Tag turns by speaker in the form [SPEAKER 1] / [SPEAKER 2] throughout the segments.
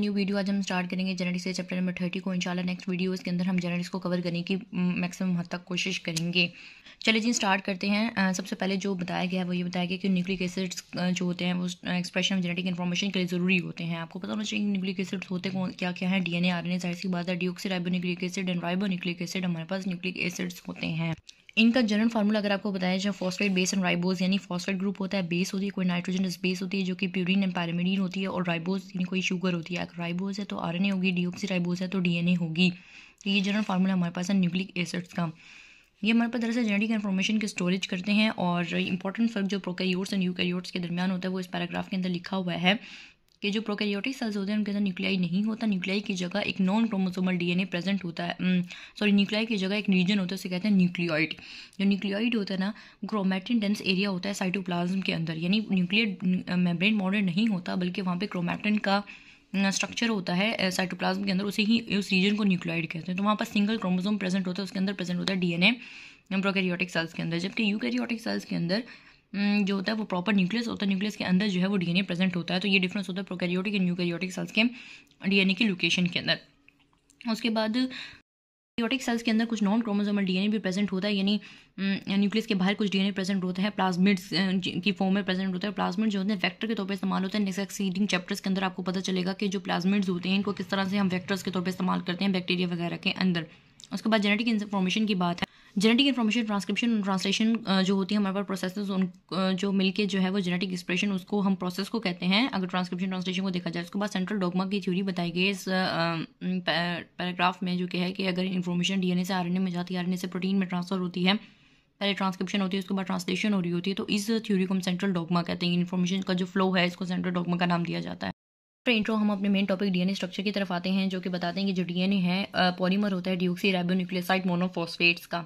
[SPEAKER 1] new video आज हम start करेंगे जेनेटिक्स के चैप्टर नंबर थर्टी को इंशाल्लाह नेक्स्ट वीडियो के अंदर हम जेनेटिक्स को कवर करने की मैक्सिमम mm, हद तक कोशिश करेंगे चलिए जी स्टार्ट करते हैं सबसे पहले जो बताया गया है वो ये बताया गया कि न्यूक्लिक एसिड्स जो होते हैं वो एक्सप्रेशन ऑफ जेनेटिक इन्फॉर्मेशन के लिए ज़रूरी होते हैं आपको पता होना चाहिए न्यूक्लिक एसिड्स होते कौन क्या क्या है D N A R N A जाहिर सी बात है deoxy acid and ribo nucleic acid हमारे पास न्यूक्लिक एसिड्स होते हैं इनका जनरल फार्मूला अगर आपको बताया जाए फॉस्फेट बेस एंड राइबोज यानी फॉस्फेट ग्रुप होता है बेस होती है कोई नाइट्रोजन बेस होती है जो कि प्यूरिन एंड पैरामिडीन होती है और राइबोज यानी कोई शुगर होती है अगर राइबोज है तो आर होगी डीओक्सी राइबोज है तो डी होगी तो ये जनरल फार्मूला हमारे पास है न्यूक्लिक एसिड्स का ये हमारे पास दरअसल जेनेटिक इन्फॉर्मेशन की स्टोरेज करते हैं और इंपॉर्टेंट फर्क जो प्रोकैरियोट्स एंड यूकैरियोट्स के दरमियान होता है वो इस पैराग्राफ के अंदर लिखा हुआ है कि जो प्रोकैरियोटिक सेल्स होते हैं उनके अंदर न्यूक्लियाई नहीं होता न्यूक्लियाई की जगह एक नॉन क्रोमोसोमल डीएनए प्रेजेंट होता है सॉरी हम्म, न्यूक्लियाई की जगह एक रीजन होता है उसे कहते हैं न्यूक्लियोइड जो न्यूक्लियोइड होता है ना क्रोमैटिन डेंस एरिया होता है साइटोप्लाज्म के अंदर यानी न्यूक्लियर मेम्ब्रेन मॉडल नहीं होता बल्कि वहाँ पर क्रोमैटिन का स्ट्रक्चर होता है साइटोप्लाज्म के अंदर उसे ही उस रीजन को न्यूक्लियोइड कहते हैं तो वहाँ पर सिंगल क्रोमोसोम प्रेजेंट होता है उसके अंदर प्रेजेंट होता है डीएनए प्रोकैरियोटिक सेल्स के अंदर जबकि यूकैरियोटिक सेल्स के अंदर हम्म, जो होता है वो प्रॉपर न्यूक्लियस होता है न्यूक्लियस के अंदर जो है वो डीएनए प्रेजेंट होता है तो ये डिफरेंस होता है प्रोकैरियोटिक एंड यूकैरियोटिक सेल्स के डीएनए की लोकेशन के अंदर उसके बाद प्रोकैरियोटिक सेल्स के अंदर कुछ नॉन क्रोमोसोमल डीएनए भी प्रेजेंट होता है यानी न्यूक्लियस हम्म, के बाहर कुछ डीएनए प्रेजेंट होता है प्लाज्मिड्स की फॉर्म में प्रेजेंट होता है प्लाज्मिड जो होते हैं वेक्टर के तौर पर इस्तेमाल होते हैं नेक्स्ट एक्सीडिंग चैप्टर्स के अंदर आपको पता चलेगा कि जो प्लाज्मिड्स होते हैं इनको किस तरह से हम वेक्टर्स के तौर पर इस्तेमाल करते हैं बैक्टीरिया वगैरह के अंदर उसके बाद जेनेटिक इन्फॉर्मेशन की बात है जेनेटिक इन्फॉर्मेशन ट्रांसक्रिप्शन ट्रांसलेशन जो होती है हमारे पास प्रोसेस उन uh, जो मिलकर जो है वो जेनेटिक एक्सप्रेशन उसको हम प्रोसेस को कहते हैं अगर ट्रांसक्रिप्शन ट्रांसलेशन को देखा जाए उसके बाद सेंट्रल डोगमा की थ्योरी बताई गई इस पैराग्राफ uh, um, में जो कि है कि अगर इन्फॉर्मेशन डीएनए से आरएनए में जाती है आरएनए से प्रोटीन में ट्रांसफर होती है पहले ट्रांसक्रिप्शन होती है उसके बाद ट्रांसलेशन हो रही होती है तो इस थ्योरी को हम सेंट्रल डोगमा कहते हैं इन्फॉर्मेशन का जो फ्लो है इसको सेंट्रल डॉगमा का नाम दिया जाता है फिर इंट्रो हम अपने मेन टॉपिक डीएनए स्ट्रक्चर की तरफ आते हैं जो कि बताते हैं कि जो डीएनए है पॉलीमर uh, होता है डिओक्सी रेबोन्यूक्लियोसाइड मोनोफॉस्फेट्स का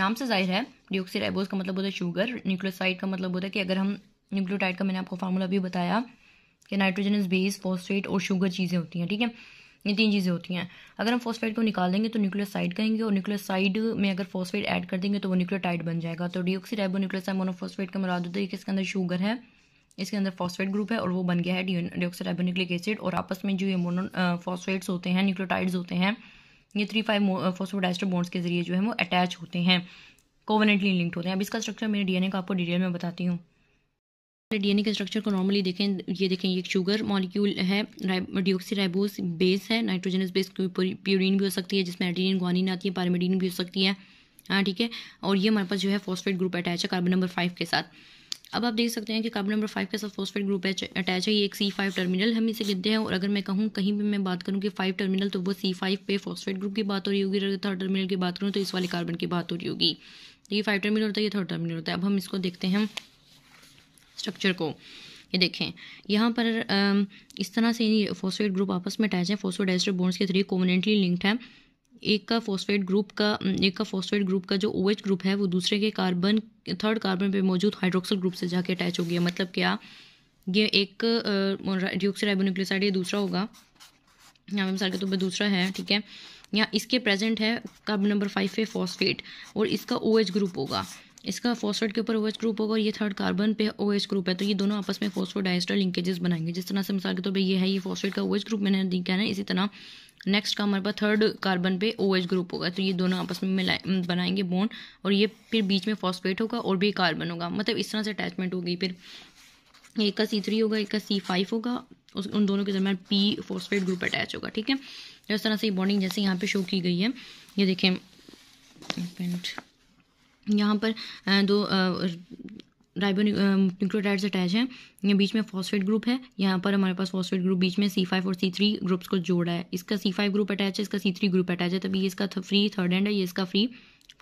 [SPEAKER 1] नाम से जाहिर है डिओक्सी राइबोज का मतलब होता है शुगर न्यूक्लियोसाइड का मतलब होता है कि अगर हम न्यूक्लियोटाइड का मैंने आपको फार्मूला भी बताया कि नाइट्रोजन इज बेस फॉस्फेट और शुगर चीज़ें होती हैं ठीक है ये तीन चीज़ें होती हैं अगर हम फॉस्फेट को निकाल देंगे तो न्यूक्लियोसाइड कहेंगे और न्यूक्लियोसाइड में अगर फॉस्फेट ऐड कर देंगे तो वो न्यूक्लियोटाइड बन जाएगा तो डीओक्सी राइबो न्यूक्लियोसाइड मोनोफॉस्फेट का मुराद होता है कि इसके अंदर शुगर है इसके अंदर फॉस्फेट ग्रुप है और वो बन गया है डीओक्सी राइबो न्यूक्लिक एसिड और आपस में जो ये मोनो फॉस्फेट्स होते हैं न्यूक्लियोटाइड्स होते हैं ये थ्री फाइव फोसोडाइस्टर बोन्स के जरिए जो है वो अटैच होते हैं कोवनेंटली लिंक्ड होते हैं अब इसका स्ट्रक्चर मेरे डीएनए का आपको डिटेल में बताती हूँ डीएनए के स्ट्रक्चर को नॉर्मली देखें ये देखें ये एक शुगर मॉलिक्यूल है डिओक्सी राइबोस बेस है नाइट्रोजनस बेस प्यूरिन भी हो सकती है जिसमें एडिनिन ग्वानिन आती है पारमेडिन भी हो सकती है हाँ ठीक है और ये हमारे पास जो है फॉस्फेट ग्रुप अटैच है कार्बन नंबर फाइव के साथ अब आप देख सकते हैं कि कार्बन नंबर फाइव के साथ फॉस्फेट ग्रुप अटैच है ये एक सी फाइव टर्मिनल हम इसे गिनते हैं और अगर मैं कहूँ कहीं भी मैं बात करूँ कि फाइव टर्मिनल तो वो सी फाइव पे फॉस्फेट ग्रुप की बात हो रही होगी अगर थर्ड टर्मिनल की बात करूँ तो इस वाले कार्बन की बात हो रही होगी तो ये फाइव टर्मिनल होता है ये थर्ड टर्मिनल होता है अब हम इसको देखते हैं स्ट्रक्चर को ये देखें यहाँ पर इस तरह से फॉस्फेट ग्रुप आपस में अटैच है फॉस्फोडाइस्टर बोन्स के थ्री कोमनेंटली लिंक्ड है एक का फॉस्फेट ग्रुप का एक का फॉस्फेट ग्रुप का जो ओ OH ग्रुप है वो दूसरे के कार्बन थर्ड कार्बन पे मौजूद हाइड्रोक्सल ग्रुप से जाके अटैच हो गया मतलब क्या ये एक डिओक्सीराइबोन्यूक्लियोसाइड ये दूसरा होगा यहाँ पे मिसाल के तौर तो पर दूसरा है ठीक है यहाँ इसके प्रेजेंट है कार्बन नंबर फाइव पे फॉस्फेट और इसका ओ OH ग्रुप होगा इसका फॉस्फेट के ऊपर ओ OH ग्रुप होगा और ये थर्ड कार्बन पे ओ OH ग्रुप है तो ये दोनों आपस में फॉस्फोडाइस्टर लिंकेजेस बनाएंगे जिस तरह से मिसाल के तौर पर ये है ये फॉस्फेट का ओ OH ग्रुप मैंने कहना है इसी तरह नेक्स्ट का हमारे पास थर्ड कार्बन पे ओ OH ग्रुप होगा तो ये दोनों आपस में मिला बनाएंगे बॉन्ड और ये फिर बीच में फॉस्फेट होगा और भी कार्बन होगा मतलब इस तरह से अटैचमेंट होगी फिर एक का सी थ्री होगा एक का सी फाइव होगा उस उन दोनों के दरमियान पी फॉस्फेट ग्रुप अटैच होगा ठीक है तो इस तरह से बॉन्डिंग जैसे यहाँ पे शो की गई है ये देखें यहाँ पर दो राइबो न्यूक्लियोटाइड्स अटैच हैं ये बीच में फॉस्फेट ग्रुप है यहाँ पर हमारे पास फॉस्फेट ग्रुप बीच में सी फाइव और सी थ्री ग्रुप्स को जोड़ा है इसका सी फाइव ग्रुप अटैच है इसका सी थ्री ग्रुप अटैच है तभी ये इसका फ्री थर्ड एंड है ये इसका फ्री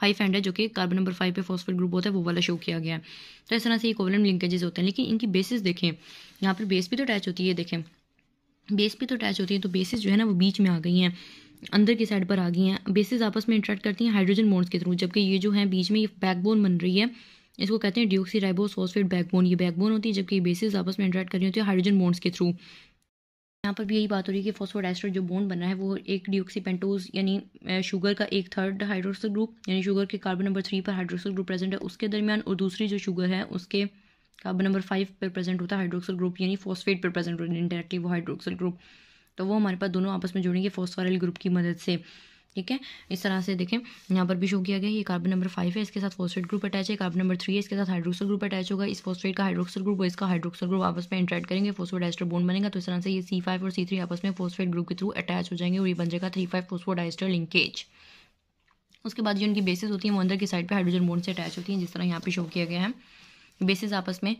[SPEAKER 1] फाइव एंड है जो कि कार्बन नंबर फाइव पे फॉस्फेट ग्रुप होता है वो वाला शो किया गया है तो इस तरह से ये कोवलेंट लिंकेजेस होते हैं लेकिन इनकी बेसिस देखें यहाँ पर बेस भी तो अटैच होती है देखें बेस भी तो अटैच होती है तो बेसिस जो है ना वो बीच में आ गई हैं अंदर की साइड पर आ गई हैं बेसिस आपस में इंटरेक्ट करती हैं हाइड्रोजन बॉन्ड्स के थ्रू जबकि ये जो है बीच में ये बैकबोन बन रही है इसको कहते हैं ड्यूक्सी राइबोस बैकबोन ये बैकबोन होती है जबकि बेसिस आपस में इंटरेक्ट करनी होती है हाइड्रोजन बोन्स के थ्रू यहाँ पर भी यही बात हो रही है कि फॉस्फोडाइस्टर जो बोन बना है वो एक डिओक्सी पेंटोज यानी शुगर का एक थर्ड हाइड्रोक्सिल ग्रुप यानी शुगर के कार्बन नंबर थ्री पर हाइड्रोक्सिल ग्रुप प्रेजेंट है उसके दरमियान और दूसरी जो शुगर है उसके कार्बन नंबर फाइव पर प्रेजेंट होता है हाइड्रोक्सिल ग्रुप यानी फॉस्फेट पर प्रेजेंट होता है इंडायरेक्टली वो हाइड्रोक्सिल ग्रुप तो वो हमारे पास दोनों आपस में जुड़ेंगे फॉस्फाइल ग्रुप की मदद से ठीक है इस तरह से देखें यहाँ पर भी शो किया गया ये कार्बन नंबर फाइव है इसके साथ फोस्ट्रेट ग्रुप अटैच है कार्बन नंबर थ्री है इसके साथ हाइड्रोक्सल ग्रुप अटैच होगा इस फोस्ट्रेट का हाइड्रोक्सल ग्रुप और इसका हाइड्रोक्सल ग्रुप आपस में इंट्रैक्ट करेंगे फोस्फोडाइस्टर बोन बनेगा तो इस तरह से ये सी फाइव और सी थ्री आपस में फोस्फेट ग्रुप के थ्रू अटैच हो जाएंगे और ये बन जाएगा थ्री फाइव फोस्फोडाइस्टर लिंकेज उसके बाद जो उनकी बेसिस होती है वो अंदर की साइड पर हाइड्रोजन बोन से अटैच होती है जिस तरह यहाँ पर शो किया गया है बेसिस आपस में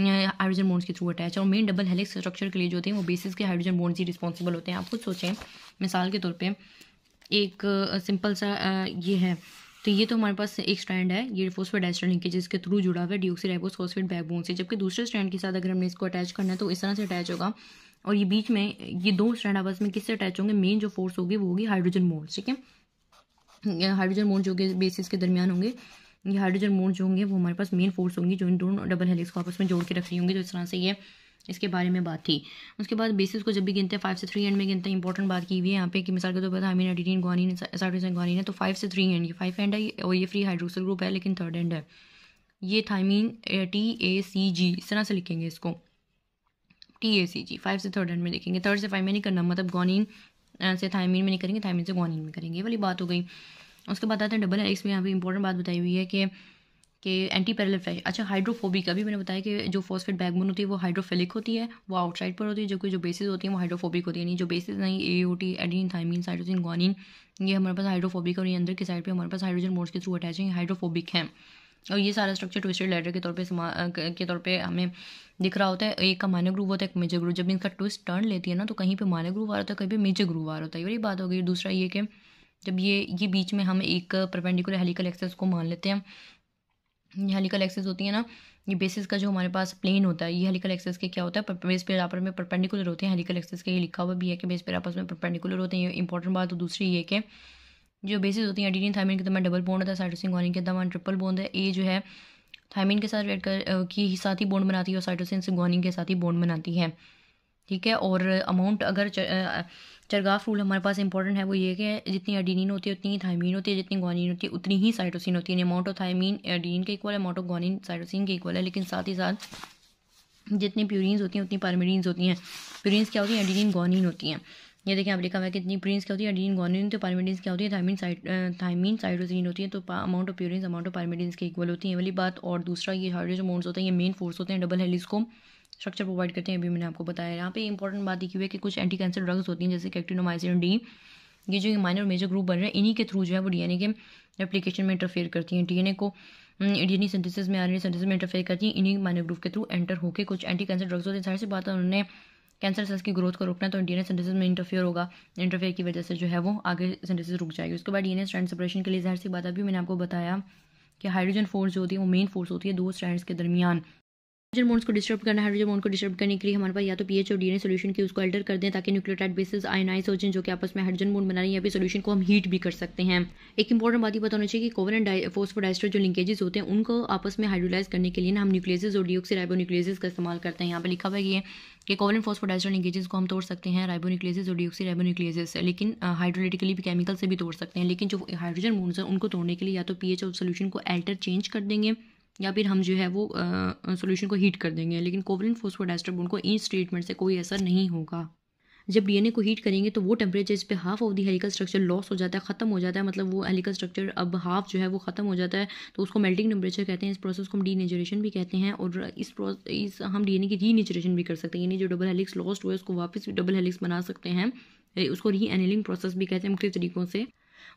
[SPEAKER 1] हाइड्रोजन बोन्स के थ्रू अटैच है और मेन डबल हेलिक्स स्ट्रक्चर के लिए जो होते हैं वो बेसिस के हाइड्रोजन बोन्स ही रिस्पॉन्सिबल होते हैं आप खुद सोचें मिसाल के तौर पे एक सिंपल सा ये है तो ये तो हमारे पास एक स्टैंड है ये फोस्फेट एस्टर लिंकेज जिसके थ्रू जुड़ा हुआ है डिओक्सीराइबोस फॉस्फेट बैकबोन से जबकि दूसरे स्टैंड के साथ अगर हमने इसको अटैच करना है तो इस तरह से अटैच होगा और ये बीच में ये दो स्टैंड आपस में किससे अटैच होंगे मेन जो फोर्स होगी वो होगी हाइड्रोजन मोड ठीक है हाइड्रोजन मोड जो कि बेसिस के दरमियान होंगे ये हाइड्रोजन मोड जो होंगे वो हमारे पास मेन फोर्स होंगी जो इन दोनों डबल हेलिक्स को आपस में जोड़ के रखी होंगी तो इस तरह से ये इसके बारे में बात थी उसके बाद बेसिस को जब भी गिनते हैं फाइव से थ्री एंड में गिनते हैं इंपॉर्टेंट बात की हुई है यहाँ पे कि मिसाल के तौर पर हमीन एडिटीन गुआनी एसाडोसिन गुआनी है तो फाइव से थ्री एंड ये फाइव एंड है और ये फ्री हाइड्रोक्सल ग्रुप है लेकिन थर्ड एंड है ये थाइमीन टी ए सी जी इस तरह से लिखेंगे इसको T A C G five से थर्ड एंड में लिखेंगे थर्ड से फाइव में नहीं करना मतलब गॉनिन eh, से थायमीन में नहीं करेंगे थायमीन से गॉनिन में करेंगे ये वाली बात हो गई उसके बाद आते हैं डबल एक्स में यहाँ पे इंपॉर्टेंट बात बताई हुई है कि कि एंटी पैरल फ्लैश अच्छा हाइड्रोफोबिक अभी मैंने बताया कि जो फॉस्फेट बैकबोन होती है वो हाइड्रोफिलिक होती है वो आउटसाइड पर होती है जो कि जो बेसिस होती है वो हाइड्रोफोबिक होती है यानी जो बेसिस नहीं A O T adenine thymine cytosine guanine ये हमारे पास हाइड्रोफोबिक और ये अंदर की साइड पर हमारे पास हाइड्रोजन मोड्स के थ्रू अटैचिंग हाइड्रोफोबिक हैं और ये सारा स्ट्रक्चर ट्विस्टेड लेटर के तौर पर के तौर पर हमें दिख रहा होता है एक का माइनर ग्रूव होता है एक मेजर ग्रूव जब इनका ट्विस्ट टर्न लेती है ना तो कहीं पर माइनर ग्रूव आ रहा होता है कहीं पर मेजर ग्रूव आ रहा होता है ये बात हो गई दूसरा ये कि जब ये ये बीच में हम एक परपेंडिकुलर हेलिकल एक्सेस को मान लेते हैं ये हेलिकल एक्सेस होती है ना ये बेसिस का जो हमारे पास प्लेन होता है ये हेलिकल एक्सेस के क्या होता है बेस पे आपस में परपेंडिकुलर होते हैं हेलिकल एक्सेस के ये लिखा हुआ भी है कि बेस पे आपस में परपेंडिकुलर होते हैं ये इंपॉर्टेंट बात तो दूसरी ये कि जो बेसिस होती है एडीनिन थायमिन के दमा डबल बोन होता है साइटोसिन गोनिन के दमा ट्रिपल बोन है ए जो है थायमिन के साथ रेड कर की साथ ही बोन बनाती है और साइटोसिन सिंगोनिन के साथ ही बोन बनाती है ठीक है और अमाउंट अगर चरगाफ रूल हमारे पास इंपॉर्टेंट है वो ये कि जितनी एडीनिन होती है उतनी ही थायमिन होती है जितनी ग्वानिन होती है उतनी ही साइटोसिन होती है अमाउंट ऑफ थायमिन एडीन के इक्वल है अमाउंट ऑफ ग्वानिन साइटोसिन के इक्वल है लेकिन साथ ही साथ जितनी प्यूरिन्स होती हैं उतनी पारमेडीन्स होती हैं प्यूरिनस क्या होती हैं एडीनिन ग्वानिन होती हैं ये देखिए आप लिखा हुआ है कितनी इतनी क्या होती है एडीन ग्वानिन तो पारमेडिन्स क्या होती है थायमिन साइड थायमीन साइडोसिन होती है तो amount of purines amount of pyrimidines के इक्वल होती है वाली बात और दूसरा ये हाइड्रोजन अमाउंट्स होते हैं ये मेन फोर्स होते हैं डबल हेलिस्कोप को स्ट्रक्चर प्रोवाइड करते हैं अभी मैंने आपको बताया यहाँ पे इंपॉर्टेंट बात की हुई है कि कुछ एंटी कैंसर ड्रग्स होती हैं जैसे कैक्टिनोमाइसिन डी ये जो ये माइनर मेजर ग्रुप बन रहे हैं इन्हीं के थ्रू जो है वो डीएनए के एप्लीकेशन में इंटरफेयर करती हैं डीएनए को डीएनए हम्म, सिंथेसिस में आ रही सिंथेसिस में इंटरफेयर करती हैं इन्हीं माइनर ग्रुप के थ्रू एंटर होकर कुछ एंटी कैंसर ड्रग्स होते हैं सारी सी बात है उन्होंने कैंसर सेल्स की ग्रोथ को रोकना है तो डीएनए सिंथेसिस में इंटरफेयर होगा इंटरफेयर की वजह से जो है वो आगे सेंटिस रुक जाएगी उसके बाद डीएनए स्ट्रैंड सेपरेशन के लिए जाहिर सी बात अभी मैंने आपको बताया कि हाइड्रोजन फोर्स जो होती है वो मेन फोर्स होती है दो स्ट्रैंड्स के दरमियान हाइड्रोजन बॉन्ड्स को डिस्टर्ब करना हाइड्रोजन बॉन्ड को डिस्टर्ब करने के लिए हमारे पास या तो पीएच और डीएनए सोल्यूशन की उसको अल्टर कर दें ताकि न्यूक्लियोटाइड बेसिस आयनाइज हो जाए जो कि आपस में हाइड्रोजन बॉन्ड बना रही है या फिर सोल्यूशन को हम हीट भी कर सकते हैं एक इंपॉर्टेंट बात ये बताना चाहिए कि कोवन एंड फोस्फोडाइस्टर जो लिंकेजेस होते हैं उनको आपस में हाइड्रोलाइज करने के लिए ना हम न्यूक्लियसेज और डीओक्सी न्यूक्लियसेज का इस्तेमाल करते हैं यहाँ पर लिखा हुआ है कि कोवन फॉस्फोडाइस्टर लिंकेजेस को हम तोड़ सकते हैं राइबो और डीओक्सी राइबोन्यूक्लियसेस लेकिन हाइड्रोलिटिकली भी केमिकल से भी तोड़ सकते हैं लेकिन जो हाइड्रोजन बॉन्ड्स हैं उनको तोड़ने के लिए या तो पीएच और सोल्यूशन को एल्टर चेंज कर देंगे या फिर हम जो है वो सोल्यूशन को हीट कर देंगे लेकिन कोवलिन फोस्फोडास्टर बोन को इस ट्रीटमेंट से कोई असर नहीं होगा जब डीएनए को हीट करेंगे तो वो टेम्परेचर इस पर half of the helical structure loss हो जाता है ख़त्म हो जाता है मतलब वो हेलिकल स्ट्रक्चर अब हाफ जो है वो ख़त्म हो जाता है तो उसको मेल्टिंग टेम्परेचर कहते हैं इस प्रोसेस को हम डीनेचरेशन भी कहते हैं और इस इस हम डीएनए की रीनेचरेशन भी कर सकते हैं यानी जो डबल हेलिक्स लॉस्ट हुआ है उसको वापस डबल हेलिक्स बना सकते हैं उसको री एनिलिंग प्रोसेस भी कहते हैं मुख्य तरीक़ों से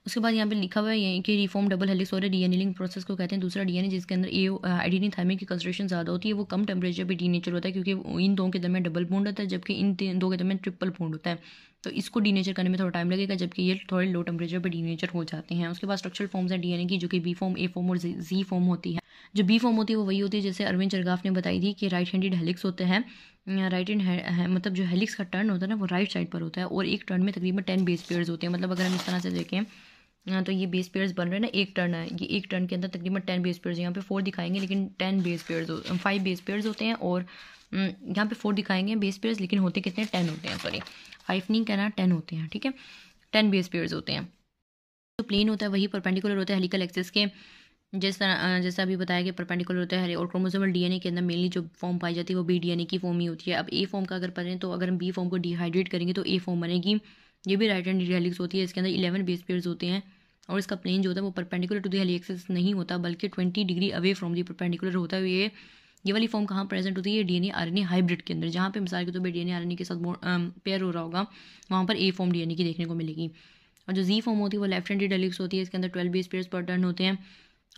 [SPEAKER 1] उसके बाद यहाँ पे लिखा हुआ है यहीं कि रिफॉर्म डबल हेलिक्स और डीएनएलिंग प्रोसेस को कहते हैं दूसरा डीएनए जिसके अंदर ए आइडिन थाइमिन की कंसट्रेशन ज़्यादा होती है वो कम टेम्परेचर पर डीनेचर होता है क्योंकि इन दो के दरमियान डबल बॉन्ड होता है जबकि इन दो के दरमियान ट्रिपल बॉन्ड होता है तो इसको डीनेचर करने में थोड़ा टाइम लगेगा जबकि ये थोड़े लो टेम्परेचर पर डीनेचर हो जाते हैं उसके बाद स्ट्रक्चरल फॉर्म्स हैं डीएनए की जो कि बी फॉर्म ए फॉर्म और जी फॉर्म होती है जो बी फॉर्म होती है वो वही होती है जैसे अरविंद चरगाफ ने बताई थी कि राइट हैंडेड हेलिक्स होते हैं राइट हैंड है, मतलब जो हेलिक्स का टर्न होता है ना वो राइट साइड पर होता है और एक टर्न में तकरीबन टेन बेस पेयर्स होते हैं मतलब अगर हम इस तरह से देखें हाँ, तो ये बेस पेयर्स बन रहे हैं ना एक टर्न है ये एक टर्न के अंदर तकरीबन टेन बेस पेयर्स यहाँ पे फोर दिखाएंगे लेकिन ten base pairs five base pairs होते हैं और यहाँ पे फोर दिखाएंगे बेस पेयर्स लेकिन होते कितने टेन होते हैं सॉरी फाइव नहीं कहना टेन होते हैं ठीक है टेन बेस पेयर्स होते हैं जो तो प्लेन होता है वही परपेंडिकुलर होता है हेलिकल एक्सेस के जिस तरह जैसा अभी बताया कि परपेंडिकुलर होता है और क्रोमोसोमल डीएनए के अंदर मेनली जो फॉर्म पाई जाती है वो बी डीएनए की फॉर्म ही होती है अब ए फॉर्म का अगर पढ़ें तो अगर हम बी फॉर्म को डिहाइड्रेट करेंगे तो ए फॉर्म बनेगी ये भी राइट हैंड हेलिक्स होती है इसके अंदर इलेवन बेस पेयर्स होते हैं और इसका प्लेन जो होता है वो परपेंडिकुलर टू द हेलिक्स नहीं होता बल्कि twenty degree away from the perpendicular होता है ये ये वाली फॉर्म कहाँ प्रेजेंट होती है ये डीएनए आरएनए हाइब्रिड के अंदर जहाँ पे मिसाल के तौर पर डीएनए आरएनए के साथ पेयर हो रहा होगा वहाँ पर ए फॉर्म डीएनए की देखने को मिलेगी और जो जी फॉर्म होती है वो लेफ्ट हैंडेड हेलिक्स होती है इसके अंदर ट्वेल्व बेस पेयर्स पर टर्न होते हैं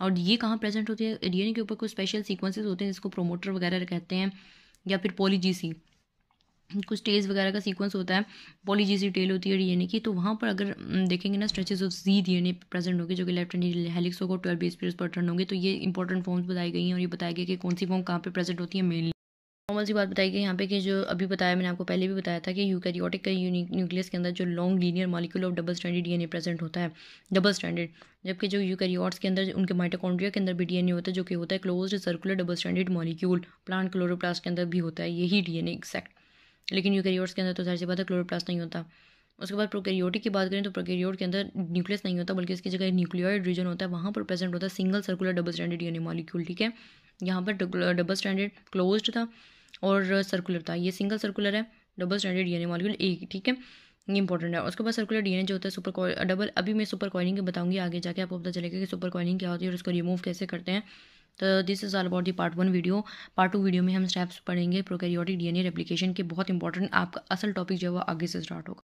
[SPEAKER 1] और ये कहाँ प्रेजेंट होती है डी के ऊपर कुछ स्पेशल सीक्वेंसेस होते हैं जिसको प्रोमोटर वगैरह कहते हैं या फिर पॉलीजीसी कुछ टेल्स वगैरह का सीक्वेंस होता है पॉलीजीसी टेल होती है डीएनए की तो वहाँ पर अगर देखेंगे ना stretches of G DNA present होंगे जो कि लेफ्ट एंड हेलिक्स होगा ट्वेल्व बेस पर टर्न होंगे तो ये इंपॉर्टेंट फॉर्म्स बताई गई हैं और ये बताया गया कि कौन सी फॉर्म कहाँ पर प्रेजेंट होती है मेनली नॉर्मल सी बात बताई कि यहाँ पे कि जो अभी बताया मैंने आपको पहले भी बताया था कि यूकैरियोटिक न्यूक्लियस के अंदर जो long linear molecule of double stranded DNA present होता है डबल स्टैंडर्ड जबकि जो यूकैरियोट्स के अंदर उनके माइटोकॉन्ड्रिया के अंदर भी डीएनए होता है जो कि होता है close circular double stranded molecule plant chloroplast के अंदर भी होता है यही एन एक्सैक्ट लेकिन यूकैरियोट्स के अंदर तो जाहिर सी बात है क्लोरोप्लास्ट नहीं होता उसके बाद प्रोकैरियोटिक की बात करें तो प्रोकैरियोट के अंदर न्यूक्लियस नहीं होता बल्कि इसकी जगह न्यूक्लियोइड रीजन होता है वहाँ पर प्रेजेंट होता है single circular double stranded DNA molecule ठीक है यहाँ पर डबल स्टैंडर्ड क्लोज्ड था और सर्कुलर था ये सिंगल सर्कुलर है double stranded D N molecule एक ठीक है ये इंपॉर्टेंट है उसके बाद सर्कुलर डीएनए जो होता है सुपर डबल अभी मैं सुपर कॉइलिंग की बताऊंगी आगे जाके आपको पता चलेगा कि सुपर कॉइलिंग क्या होती है और उसको रिमूव कैसे करते हैं तो this is all about the part one video part two video में हम स्टेप्स पढ़ेंगे प्रोकैरियोटिक डीएनए रेप्लिकेशन के बहुत इंपॉर्टेंट आपका असल टॉपिक जो है वो आगे से स्टार्ट होगा